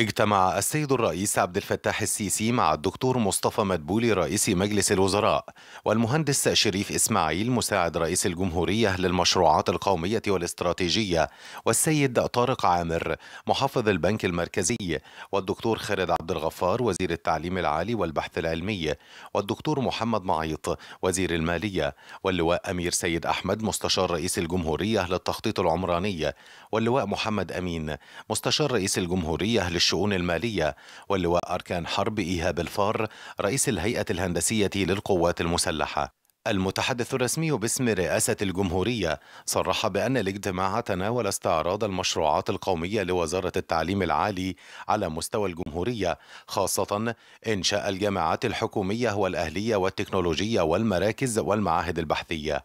اجتمع السيد الرئيس عبد الفتاح السيسي مع الدكتور مصطفى مدبولي رئيس مجلس الوزراء والمهندس شريف اسماعيل مساعد رئيس الجمهوريه للمشروعات القوميه والاستراتيجيه والسيد طارق عامر محافظ البنك المركزي والدكتور خالد عبد الغفار وزير التعليم العالي والبحث العلمي والدكتور محمد معيط وزير الماليه واللواء امير سيد احمد مستشار رئيس الجمهوريه للتخطيط العمراني واللواء محمد امين مستشار رئيس الجمهوريه الشؤون المالية واللواء أركان حرب إيهاب الفار رئيس الهيئة الهندسية للقوات المسلحة المتحدث الرسمي باسم رئاسة الجمهورية صرح بأن الاجتماع تناول استعراض المشروعات القومية لوزارة التعليم العالي على مستوى الجمهورية خاصة إنشاء الجامعات الحكومية والأهلية والتكنولوجية والمراكز والمعاهد البحثية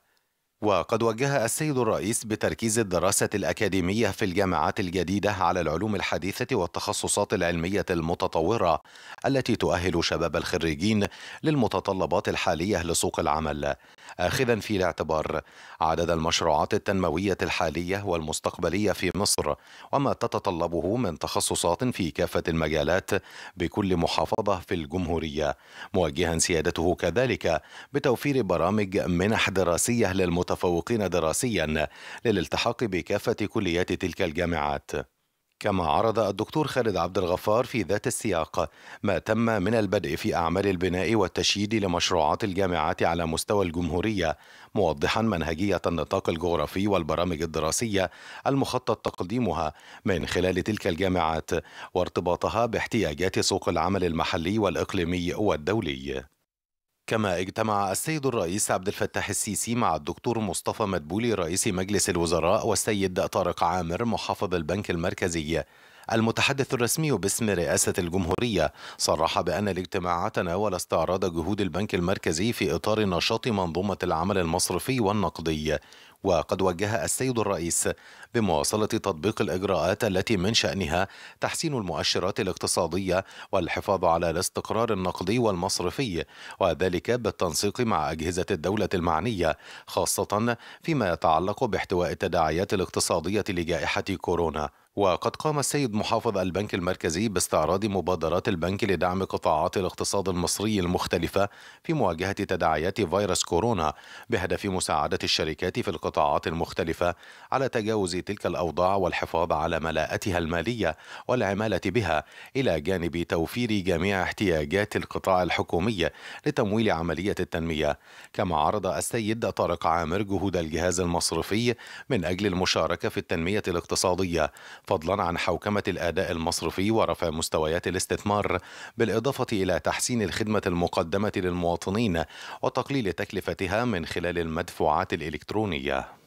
وقد وجه السيد الرئيس بتركيز الدراسة الأكاديمية في الجامعات الجديدة على العلوم الحديثة والتخصصات العلمية المتطورة التي تؤهل شباب الخريجين للمتطلبات الحالية لسوق العمل آخذا في الاعتبار عدد المشروعات التنموية الحالية والمستقبلية في مصر وما تتطلبه من تخصصات في كافة المجالات بكل محافظة في الجمهورية موجها سيادته كذلك بتوفير برامج منح دراسية للمتفوقين دراسيا للالتحاق بكافة كليات تلك الجامعات كما عرض الدكتور خالد عبد الغفار في ذات السياق ما تم من البدء في أعمال البناء والتشييد لمشروعات الجامعات على مستوى الجمهورية موضحا منهجية النطاق الجغرافي والبرامج الدراسية المخطط تقديمها من خلال تلك الجامعات وارتباطها باحتياجات سوق العمل المحلي والإقليمي والدولي كما اجتمع السيد الرئيس عبد الفتاح السيسي مع الدكتور مصطفى مدبولي رئيس مجلس الوزراء والسيد طارق عامر محافظ البنك المركزي المتحدث الرسمي باسم رئاسة الجمهورية صرح بأن الاجتماع تناول استعراض جهود البنك المركزي في إطار نشاط منظومة العمل المصرفي والنقدي وقد وجه السيد الرئيس بمواصلة تطبيق الإجراءات التي من شأنها تحسين المؤشرات الاقتصادية والحفاظ على الاستقرار النقدي والمصرفي وذلك بالتنسيق مع أجهزة الدولة المعنية خاصة فيما يتعلق باحتواء التداعيات الاقتصادية لجائحة كورونا وقد قام السيد محافظ البنك المركزي باستعراض مبادرات البنك لدعم قطاعات الاقتصاد المصري المختلفة في مواجهة تداعيات فيروس كورونا بهدف مساعدة الشركات في القطاعات المختلفة على تجاوز تلك الأوضاع والحفاظ على ملاءتها المالية والعمالة بها إلى جانب توفير جميع احتياجات القطاع الحكومي لتمويل عملية التنمية كما عرض السيد طارق عامر جهود الجهاز المصرفي من أجل المشاركة في التنمية الاقتصادية فضلا عن حوكمة الأداء المصرفي ورفع مستويات الاستثمار بالإضافة إلى تحسين الخدمة المقدمة للمواطنين وتقليل تكلفتها من خلال المدفوعات الإلكترونية